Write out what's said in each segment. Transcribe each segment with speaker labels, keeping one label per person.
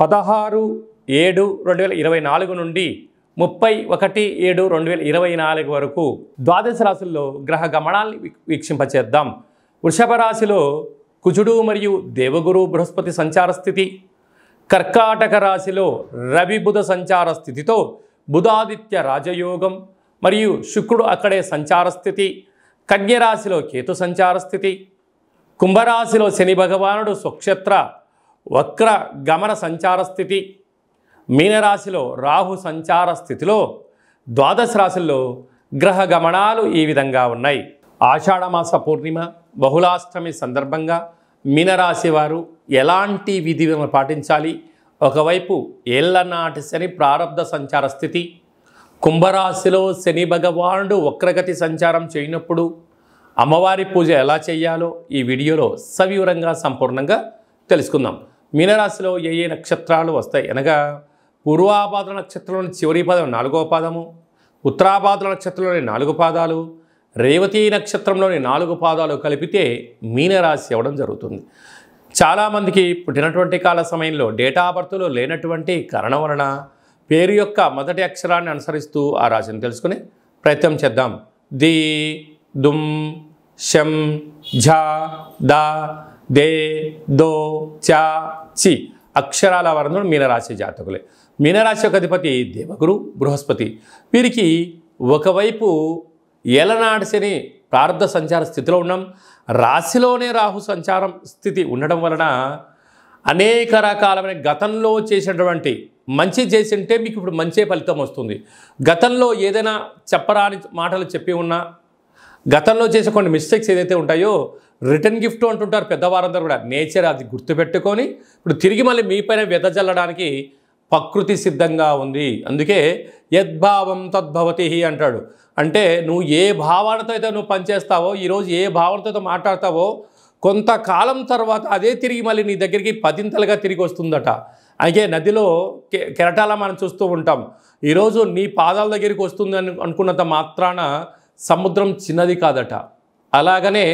Speaker 1: పదహారు ఏడు రెండు వేల ఇరవై నాలుగు నుండి ముప్పై ఒకటి ఏడు రెండు వేల ఇరవై నాలుగు వరకు ద్వాదశ రాశుల్లో గ్రహ గమనాల్ని వీక్షింపచేద్దాం వృషభ రాశిలో కుజుడు మరియు దేవగురు బృహస్పతి సంచార స్థితి కర్కాటక రాశిలో రవి బుధ సంచార స్థితితో బుధాదిత్య రాజయోగం మరియు శుక్రుడు అక్కడే సంచార స్థితి కన్యరాశిలో కేతు సంచార స్థితి కుంభరాశిలో శని భగవానుడు స్వక్షేత్ర వక్ర గమన సంచార స్థితి మీనరాశిలో రాహు సంచార స్థితిలో ద్వాదశ రాశుల్లో గ్రహ గమనాలు ఈ విధంగా ఉన్నాయి ఆషాఢమాస పూర్ణిమ బహుళాష్టమి సందర్భంగా మీనరాశి వారు ఎలాంటి విధులను పాటించాలి ఒకవైపు ఏళ్లనాటి శని ప్రారంధ సంచార స్థితి కుంభరాశిలో శని భగవానుడు వక్రగతి సంచారం చేయనప్పుడు అమ్మవారి పూజ ఎలా చేయాలో ఈ వీడియోలో సవివరంగా సంపూర్ణంగా తెలుసుకుందాం మీనరాశిలో ఏ ఏ నక్షత్రాలు వస్తాయి అనగా పూర్వాపాద నక్షత్రంలోని చివరి పాదం నాలుగో పాదము ఉత్తరాపాద నక్షత్రంలోని నాలుగు పాదాలు రేవతి నక్షత్రంలోని నాలుగు పాదాలు కలిపితే మీనరాశి అవ్వడం జరుగుతుంది చాలామందికి పుట్టినటువంటి కాల సమయంలో డేటా బర్త్లో లేనటువంటి కరణ వలన పేరు యొక్క మొదటి అక్షరాన్ని అనుసరిస్తూ ఆ రాశిని తెలుసుకుని ప్రయత్నం చేద్దాం ది దుమ్ షం ఝా దా దే దో చా సి అక్షరాల వర్ణుడు మీనరాశి జాతకులే మీనరాశి యొక్క అధిపతి దేవగురు బృహస్పతి వీరికి ఒకవైపు ఎలనాడిసిని శని ప్రారంభ సంచార స్థితిలో ఉన్నాం రాశిలోనే రాహు సంచారం స్థితి ఉండడం వలన అనేక రకాలమైన గతంలో చేసినటువంటి మంచి చేసింటే మీకు ఇప్పుడు మంచి ఫలితం వస్తుంది గతంలో ఏదైనా చెప్పరాని మాటలు చెప్పి ఉన్నా గతంలో చేసే కొన్ని మిస్టేక్స్ ఏదైతే ఉంటాయో రిటర్న్ గిఫ్ట్ అంటుంటారు పెద్దవారందరూ కూడా నేచర్ అది గుర్తుపెట్టుకొని ఇప్పుడు తిరిగి మళ్ళీ మీపైన వెదజల్లడానికి ప్రకృతి సిద్ధంగా ఉంది అందుకే యద్భావం తద్భవతి అంటాడు అంటే నువ్వు ఏ భావనతో అయితే నువ్వు పనిచేస్తావో ఈరోజు ఏ భావనతో మాట్లాడతావో కొంతకాలం తర్వాత అదే తిరిగి మళ్ళీ నీ దగ్గరికి పదింతలుగా తిరిగి వస్తుందట అయితే నదిలో కెరటాల మనం చూస్తూ ఉంటాం ఈరోజు నీ పాదాల దగ్గరికి వస్తుంది అనుకున్నంత మాత్రాన సముద్రం చిన్నది కాదట అలాగనే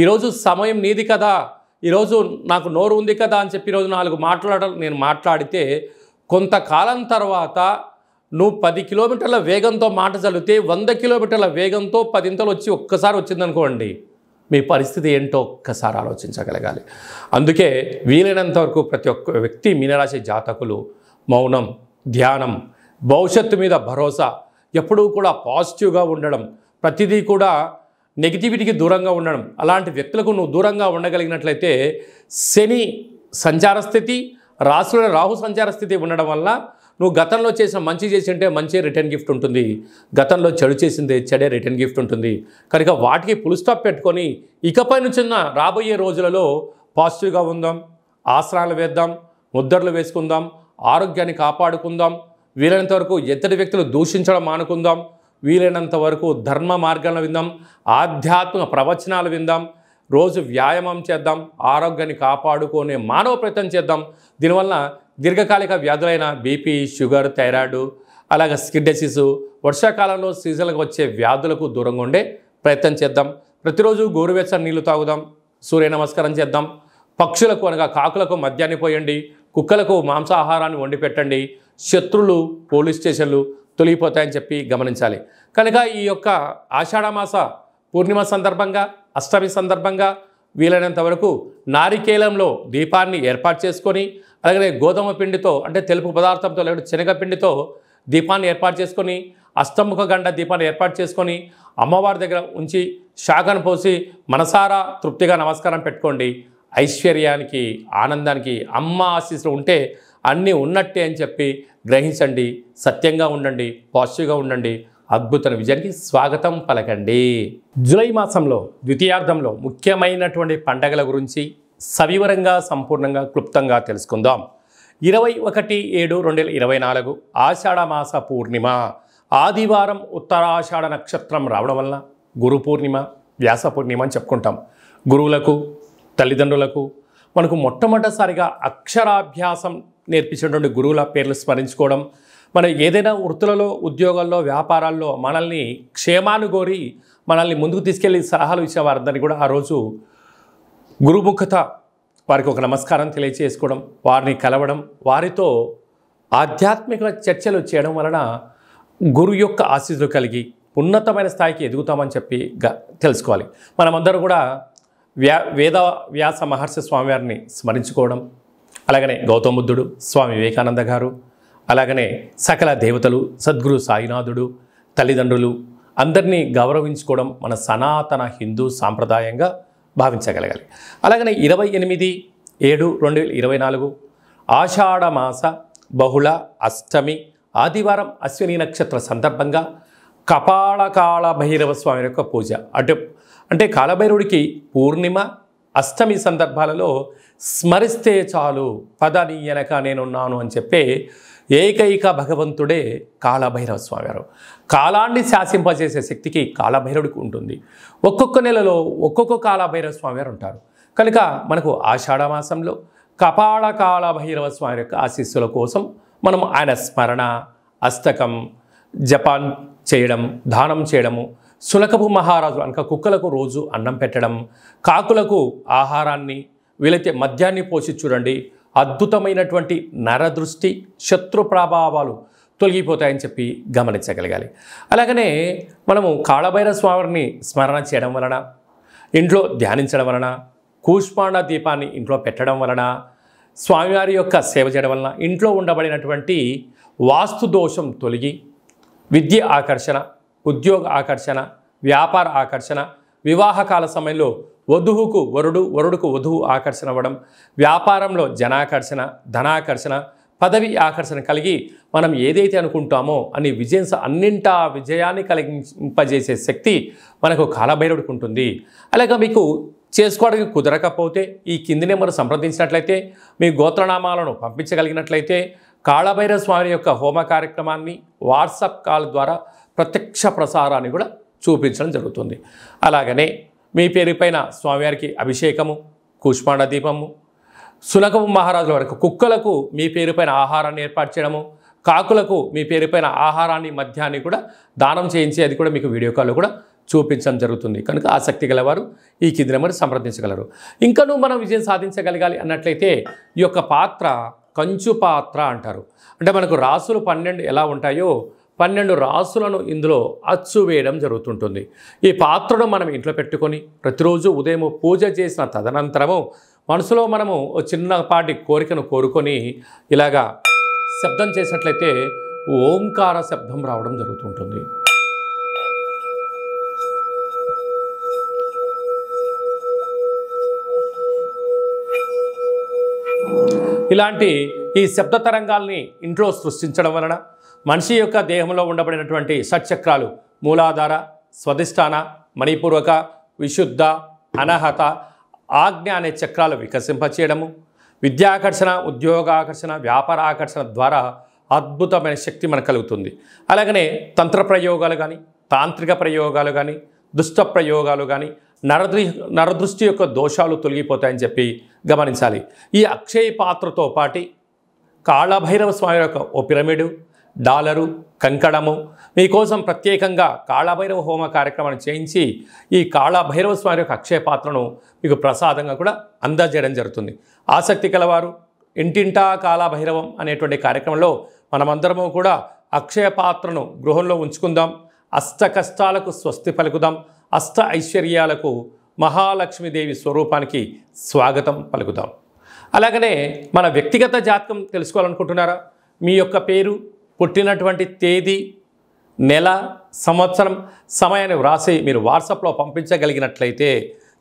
Speaker 1: ఈరోజు సమయం నీది కదా ఈరోజు నాకు నోరు ఉంది కదా అని చెప్పి ఈరోజు నాలుగు మాట్లాడ నేను మాట్లాడితే కొంతకాలం తర్వాత నువ్వు పది కిలోమీటర్ల వేగంతో మాట చల్లితే వంద కిలోమీటర్ల వేగంతో పదింతలు వచ్చి ఒక్కసారి వచ్చిందనుకోండి మీ పరిస్థితి ఏంటో ఒక్కసారి ఆలోచించగలగాలి అందుకే వీలైనంత వరకు ప్రతి ఒక్క వ్యక్తి మీనరాశి జాతకులు మౌనం ధ్యానం భవిష్యత్తు మీద భరోసా ఎప్పుడూ కూడా పాజిటివ్గా ఉండడం ప్రతిదీ కూడా నెగిటివిటీకి దూరంగా ఉండడం అలాంటి వ్యక్తులకు నువ్వు దూరంగా ఉండగలిగినట్లయితే శని సంచార స్థితి రాసుల రాహు సంచార స్థితి ఉండడం వల్ల నువ్వు గతంలో చేసిన మంచి చేసి ఉంటే మంచి రిటర్న్ గిఫ్ట్ ఉంటుంది గతంలో చెడు చేసిందే చెడే రిటర్న్ గిఫ్ట్ ఉంటుంది కనుక వాటికి పులుస్టాప్ స్టాప్ పెట్టుకొని ఇకపై నుంచిన రాబోయే రోజులలో పాజిటివ్గా ఉందాం ఆసనాలు వేద్దాం ముద్దర్లు వేసుకుందాం ఆరోగ్యాన్ని కాపాడుకుందాం వీలైనంత వరకు ఎత్తటి వ్యక్తులు దూషించడం మానుకుందాం వీలైనంత వరకు ధర్మ మార్గాలను విందాం ఆధ్యాత్మిక ప్రవచనాలు విందాం రోజు వ్యాయామం చేద్దాం ఆరోగ్యాన్ని కాపాడుకునే మానవ ప్రయత్నం చేద్దాం దీనివల్ల దీర్ఘకాలిక వ్యాధులైన బీపీ షుగర్ థైరాయిడ్ అలాగే స్కిడ్ డిసీసు వర్షాకాలంలో సీజన్లకు వచ్చే వ్యాధులకు దూరంగా ఉండే ప్రయత్నం చేద్దాం ప్రతిరోజు గోరువెచ్చని నీళ్లు తాగుదాం సూర్య నమస్కారం చేద్దాం పక్షులకు అనగా కాకులకు మద్యాన్ని పోయండి కుక్కలకు మాంసాహారాన్ని వండి పెట్టండి శత్రులు పోలీస్ స్టేషన్లు తొలగిపోతాయని చెప్పి గమనించాలి కనుక ఈ యొక్క ఆషాఢమాస పూర్ణిమ సందర్భంగా అష్టమి సందర్భంగా వీలైనంత వరకు నారికేలంలో దీపాన్ని ఏర్పాటు చేసుకొని అలాగే గోధుమ పిండితో అంటే తెలుపు పదార్థంతో లేకపోతే శనగపిండితో దీపాన్ని ఏర్పాటు చేసుకొని అష్టముఖ గండ దీపాన్ని ఏర్పాటు చేసుకొని అమ్మవారి దగ్గర ఉంచి శాఖను పోసి మనసారా తృప్తిగా నమస్కారం పెట్టుకోండి ఐశ్వర్యానికి ఆనందానికి అమ్మ ఆశీస్సులు ఉంటే అన్నీ ఉన్నట్టే అని చెప్పి గ్రహించండి సత్యంగా ఉండండి పాజిటివ్గా ఉండండి అద్భుత విజయానికి స్వాగతం పలకండి జులై మాసంలో ద్వితీయార్థంలో ముఖ్యమైనటువంటి పండగల గురించి సవివరంగా సంపూర్ణంగా క్లుప్తంగా తెలుసుకుందాం ఇరవై ఒకటి ఏడు రెండు వేల ఇరవై నాలుగు ఆషాఢమాస పూర్ణిమ ఆదివారం ఉత్తరాషాఢ నక్షత్రం రావడం వలన గురు పూర్ణిమ వ్యాస పూర్ణిమ అని చెప్పుకుంటాం గురువులకు తల్లిదండ్రులకు మనకు మొట్టమొదటిసారిగా అక్షరాభ్యాసం నేర్పించినటువంటి గురువుల పేర్లు స్మరించుకోవడం మనం ఏదైనా వృత్తులలో ఉద్యోగాల్లో వ్యాపారాల్లో మనల్ని క్షేమాను కోరి మనల్ని ముందుకు తీసుకెళ్లి సలహాలు ఇచ్చే వారందరినీ కూడా ఆ రోజు గురుముఖత వారికి ఒక నమస్కారం తెలియచేసుకోవడం వారిని కలవడం వారితో ఆధ్యాత్మిక చర్చలు చేయడం వలన గురు యొక్క ఆశీస్సులు కలిగి ఉన్నతమైన స్థాయికి ఎదుగుతామని చెప్పి తెలుసుకోవాలి మనమందరూ కూడా వ్యా వేద వ్యాస మహర్షి స్వామివారిని స్మరించుకోవడం అలాగనే గౌతమ బుద్ధుడు స్వామి వివేకానంద గారు అలాగనే సకల దేవతలు సద్గురు సాయినాథుడు తల్లిదండ్రులు అందరినీ గౌరవించుకోవడం మన సనాతన హిందూ సాంప్రదాయంగా భావించగలగాలి అలాగనే ఇరవై ఎనిమిది ఏడు రెండు వేల ఇరవై నాలుగు ఆషాఢమాస బహుళ అష్టమి ఆదివారం అశ్విని నక్షత్ర సందర్భంగా కపాళకాళ భైరవ స్వామి యొక్క పూజ అంటే అంటే కాలభైరుడికి పూర్ణిమ అష్టమి సందర్భాలలో స్మరిస్తే చాలు పద నీ వెనక నేనున్నాను అని చెప్పే ఏకైక భగవంతుడే కాళభైరవ స్వామి గారు కాలాన్ని శాసింపజేసే శక్తికి కాళభైరవుడికి ఉంటుంది ఒక్కొక్క నెలలో ఒక్కొక్క కాళభైరవ స్వామి గారు ఉంటారు కనుక మనకు మాసంలో కపాళ కాళభైరవ స్వామి యొక్క ఆశీస్సుల కోసం మనం ఆయన స్మరణ అస్తకం జపాన్ చేయడం దానం చేయడము సులకపు మహారాజు అనక కుక్కలకు రోజు అన్నం పెట్టడం కాకులకు ఆహారాన్ని వీలైతే మద్యాన్ని పోసి చూడండి అద్భుతమైనటువంటి నరదృష్టి శత్రు ప్రభావాలు తొలగిపోతాయని చెప్పి గమనించగలగాలి అలాగనే మనము కాళభైర స్వామిని స్మరణ చేయడం వలన ఇంట్లో ధ్యానించడం వలన కూష్మాండ దీపాన్ని ఇంట్లో పెట్టడం వలన స్వామివారి యొక్క సేవ చేయడం వలన ఇంట్లో ఉండబడినటువంటి వాస్తు దోషం తొలగి విద్య ఆకర్షణ ఉద్యోగ ఆకర్షణ వ్యాపార ఆకర్షణ వివాహకాల సమయంలో వధువుకు వరుడు వరుడుకు వధువు ఆకర్షణ అవ్వడం వ్యాపారంలో జనాకర్షణ ధనాకర్షణ పదవి ఆకర్షణ కలిగి మనం ఏదైతే అనుకుంటామో అని విజయం అన్నింటా విజయాన్ని కలిగింపజేసే శక్తి మనకు కాలభైరుడికి ఉంటుంది అలాగే మీకు చేసుకోవడానికి కుదరకపోతే ఈ కింది నెంబర్ సంప్రదించినట్లయితే మీ గోత్రనామాలను పంపించగలిగినట్లయితే కాళభైరవ స్వామి యొక్క హోమ కార్యక్రమాన్ని వాట్సాప్ కాల్ ద్వారా ప్రత్యక్ష ప్రసారాన్ని కూడా చూపించడం జరుగుతుంది అలాగనే మీ పేరుపైన స్వామివారికి అభిషేకము కూష్మాండ దీపము సునకము మహారాజుల వరకు కుక్కలకు మీ పేరుపైన ఆహారాన్ని ఏర్పాటు చేయడము కాకులకు మీ పేరుపైన ఆహారాన్ని మధ్యాన్ని కూడా దానం చేయించి అది కూడా మీకు వీడియో కాల్లో కూడా చూపించడం జరుగుతుంది కనుక ఆసక్తి గలవారు ఈ కింద మరి సంప్రదించగలరు ఇంకనూ మనం విజయం సాధించగలగాలి అన్నట్లయితే ఈ యొక్క పాత్ర కంచు పాత్ర అంటారు అంటే మనకు రాసులు పన్నెండు ఎలా ఉంటాయో పన్నెండు రాసులను ఇందులో అచ్చు వేయడం జరుగుతుంటుంది ఈ పాత్రను మనం ఇంట్లో పెట్టుకొని ప్రతిరోజు ఉదయం పూజ చేసిన తదనంతరము మనసులో మనము చిన్నపాటి కోరికను కోరుకొని ఇలాగా శబ్దం చేసినట్లయితే ఓంకార శబ్దం రావడం జరుగుతుంటుంది ఇలాంటి ఈ శబ్ద తరంగాల్ని ఇంట్లో సృష్టించడం వలన మనిషి యొక్క దేహంలో ఉండబడినటువంటి సత్చక్రాలు మూలాధార స్వధిష్టాన మణిపూర్వక విశుద్ధ అనహత ఆజ్ఞ అనే చక్రాలు వికసింపచేయడము విద్యాకర్షణ ఉద్యోగాకర్షణ వ్యాపార ఆకర్షణ ద్వారా అద్భుతమైన శక్తి మనకు కలుగుతుంది అలాగనే తంత్ర ప్రయోగాలు కానీ తాంత్రిక ప్రయోగాలు కానీ దుష్ట ప్రయోగాలు కానీ నరదృ నరదృష్టి యొక్క దోషాలు తొలగిపోతాయని చెప్పి గమనించాలి ఈ అక్షయ పాత్రతో పాటి కాళభైరవ స్వామి యొక్క ఓ పిరమిడు డాలరు కంకణము మీకోసం ప్రత్యేకంగా కాళభైరవ హోమ కార్యక్రమాన్ని చేయించి ఈ కాళభైరవ స్వామి యొక్క అక్షయ పాత్రను మీకు ప్రసాదంగా కూడా అందజేయడం జరుగుతుంది ఆసక్తి కలవారు ఇంటింటా కాళభైరవం అనేటువంటి కార్యక్రమంలో మనమందరము కూడా అక్షయ పాత్రను గృహంలో ఉంచుకుందాం అష్ట కష్టాలకు స్వస్తి పలుకుదాం అష్ట ఐశ్వర్యాలకు మహాలక్ష్మీదేవి స్వరూపానికి స్వాగతం పలుకుదాం అలాగనే మన వ్యక్తిగత జాతకం తెలుసుకోవాలనుకుంటున్నారా మీ యొక్క పేరు పుట్టినటువంటి తేదీ నెల సంవత్సరం సమయాన్ని వ్రాసి మీరు వాట్సాప్లో పంపించగలిగినట్లయితే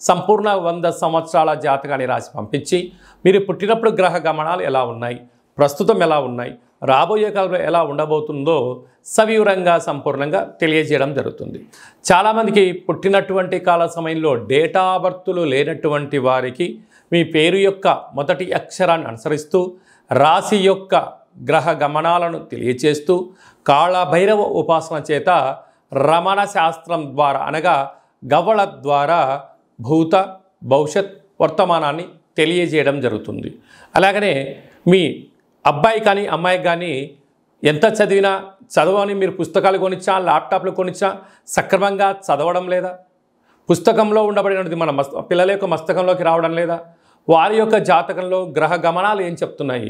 Speaker 1: సంపూర్ణ వంద సంవత్సరాల జాతకాన్ని రాసి పంపించి మీరు పుట్టినప్పుడు గ్రహ గమనాలు ఎలా ఉన్నాయి ప్రస్తుతం ఎలా ఉన్నాయి రాబోయే కాలంలో ఎలా ఉండబోతుందో సవివరంగా సంపూర్ణంగా తెలియజేయడం జరుగుతుంది చాలామందికి పుట్టినటువంటి కాల సమయంలో డేటా బర్తులు లేనటువంటి వారికి మీ పేరు యొక్క మొదటి అక్షరాన్ని అనుసరిస్తూ రాశి యొక్క గ్రహ గమనాలను తెలియచేస్తూ కాళభైరవ ఉపాసన చేత రమణ శాస్త్రం ద్వారా అనగా గవళ ద్వారా భూత భవిష్యత్ వర్తమానాన్ని తెలియజేయడం జరుగుతుంది అలాగనే మీ అబ్బాయి కానీ అమ్మాయికి కానీ ఎంత చదివినా చదవని మీరు పుస్తకాలు కొనిచ్చా ల్యాప్టాప్లు కొనిచ్చా సక్రమంగా చదవడం లేదా పుస్తకంలో ఉండబడినది మన మస్త పిల్లల యొక్క మస్తకంలోకి రావడం లేదా వారి యొక్క జాతకంలో గ్రహ గమనాలు ఏం చెప్తున్నాయి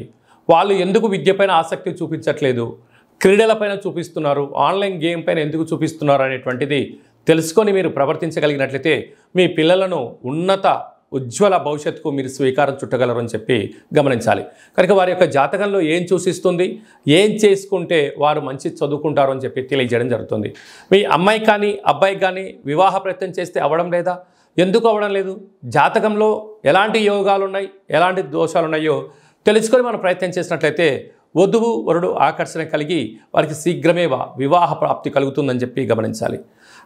Speaker 1: వాళ్ళు ఎందుకు విద్యపైన ఆసక్తి చూపించట్లేదు క్రీడలపైన చూపిస్తున్నారు ఆన్లైన్ గేమ్ పైన ఎందుకు చూపిస్తున్నారు అనేటువంటిది తెలుసుకొని మీరు ప్రవర్తించగలిగినట్లయితే మీ పిల్లలను ఉన్నత ఉజ్వల భవిష్యత్తుకు మీరు స్వీకారం చుట్టగలరు అని చెప్పి గమనించాలి కనుక వారి యొక్క జాతకంలో ఏం చూసిస్తుంది ఏం చేసుకుంటే వారు మంచి చదువుకుంటారు అని చెప్పి తెలియజేయడం జరుగుతుంది మీ అమ్మాయి కానీ అబ్బాయి కానీ వివాహ ప్రయత్నం చేస్తే అవ్వడం లేదా ఎందుకు అవ్వడం లేదు జాతకంలో ఎలాంటి యోగాలు ఉన్నాయి ఎలాంటి దోషాలు ఉన్నాయో తెలుసుకొని మనం ప్రయత్నం చేసినట్లయితే వధువు వరుడు ఆకర్షణ కలిగి వారికి శీఘ్రమే వివాహ ప్రాప్తి కలుగుతుందని చెప్పి గమనించాలి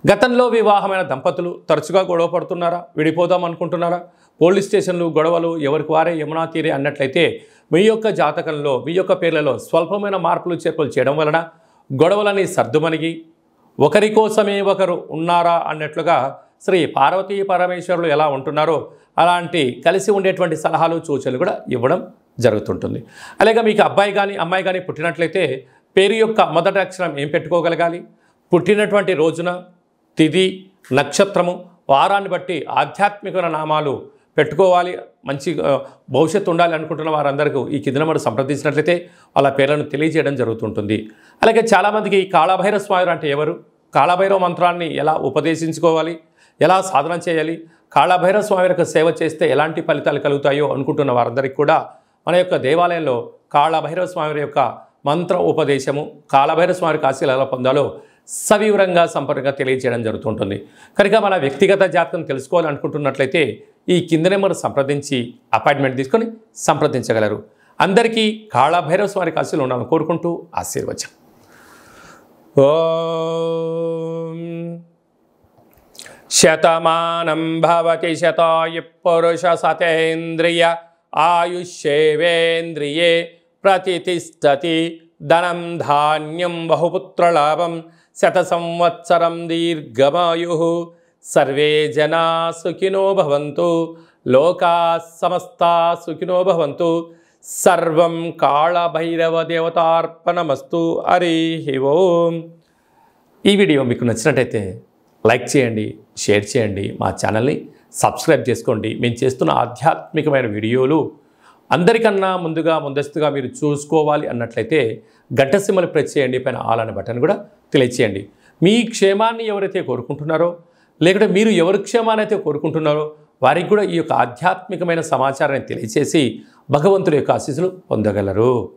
Speaker 1: గతంలో వివాహమైన దంపతులు తరచుగా గొడవ పడుతున్నారా విడిపోదాం అనుకుంటున్నారా పోలీస్ స్టేషన్లు గొడవలు ఎవరికి వారే యమునా తీరే అన్నట్లయితే మీ యొక్క జాతకంలో మీ యొక్క పేర్లలో స్వల్పమైన మార్పులు చేర్పులు చేయడం వలన గొడవలని సర్దుమణిగి ఒకరి కోసమే ఒకరు ఉన్నారా అన్నట్లుగా శ్రీ పార్వతీ పరమేశ్వరులు ఎలా ఉంటున్నారో అలాంటి కలిసి ఉండేటువంటి సలహాలు సూచనలు కూడా ఇవ్వడం జరుగుతుంటుంది అలాగే మీకు అబ్బాయి కానీ అమ్మాయి కానీ పుట్టినట్లయితే పేరు యొక్క మొదటి అక్షరం ఏం పెట్టుకోగలగాలి పుట్టినటువంటి రోజున తిథి నక్షత్రము వారాన్ని బట్టి ఆధ్యాత్మిక నామాలు పెట్టుకోవాలి మంచి భవిష్యత్తు ఉండాలి అనుకుంటున్న వారందరికీ ఈ కింద మనం సంప్రదించినట్లయితే వాళ్ళ పేర్లను తెలియజేయడం జరుగుతుంటుంది అలాగే చాలామందికి ఈ కాళభైరవ స్వామి అంటే ఎవరు కాళభైరవ మంత్రాన్ని ఎలా ఉపదేశించుకోవాలి ఎలా సాధన చేయాలి కాళభైరవ స్వామి సేవ చేస్తే ఎలాంటి ఫలితాలు కలుగుతాయో అనుకుంటున్న వారందరికీ కూడా మన యొక్క దేవాలయంలో కాళభైరవ స్వామి యొక్క మంత్ర ఉపదేశము కాళభైరవ స్వామి కాశీలు ఎలా పొందాలో సవివరంగా సంపర్కంగా తెలియజేయడం జరుగుతుంటుంది కనుక మన వ్యక్తిగత జాతకం తెలుసుకోవాలనుకుంటున్నట్లయితే ఈ కింద నెంబర్ సంప్రదించి అపాయింట్మెంట్ తీసుకొని సంప్రదించగలరు అందరికీ కాళభైరవ స్వామి కాశీలు ఉండాలని కోరుకుంటూ ఆశీర్వచనం శతమానం భవతి శతాయు పురుష సతేంద్రియ ఆయుష్యేవేంద్రియే ప్రతిష్టతి ధనం ధాన్యం బహుపుత్రలాభం శత సంవత్సరం దీర్ఘమాయు సర్వే జనా సుఖినో లోకా సమస్త సుఖినో సర్వం కాళభైరవ దేవతార్పణమస్తు హరి ఓం ఈ వీడియో మీకు నచ్చినట్టయితే లైక్ చేయండి షేర్ చేయండి మా ఛానల్ని సబ్స్క్రైబ్ చేసుకోండి మేము చేస్తున్న ఆధ్యాత్మికమైన వీడియోలు అందరికన్నా ముందుగా ముందస్తుగా మీరు చూసుకోవాలి అన్నట్లయితే గడ్డసిమ్మలు ప్రెస్ చేయండి పైన ఆల్ అనే బటన్ కూడా తెలియచేయండి మీ క్షేమాన్ని ఎవరైతే కోరుకుంటున్నారో లేకుంటే మీరు ఎవరి క్షేమాన్ని అయితే కోరుకుంటున్నారో వారికి కూడా ఈ యొక్క ఆధ్యాత్మికమైన సమాచారాన్ని తెలియచేసి భగవంతుడి యొక్క ఆశీస్సులు పొందగలరు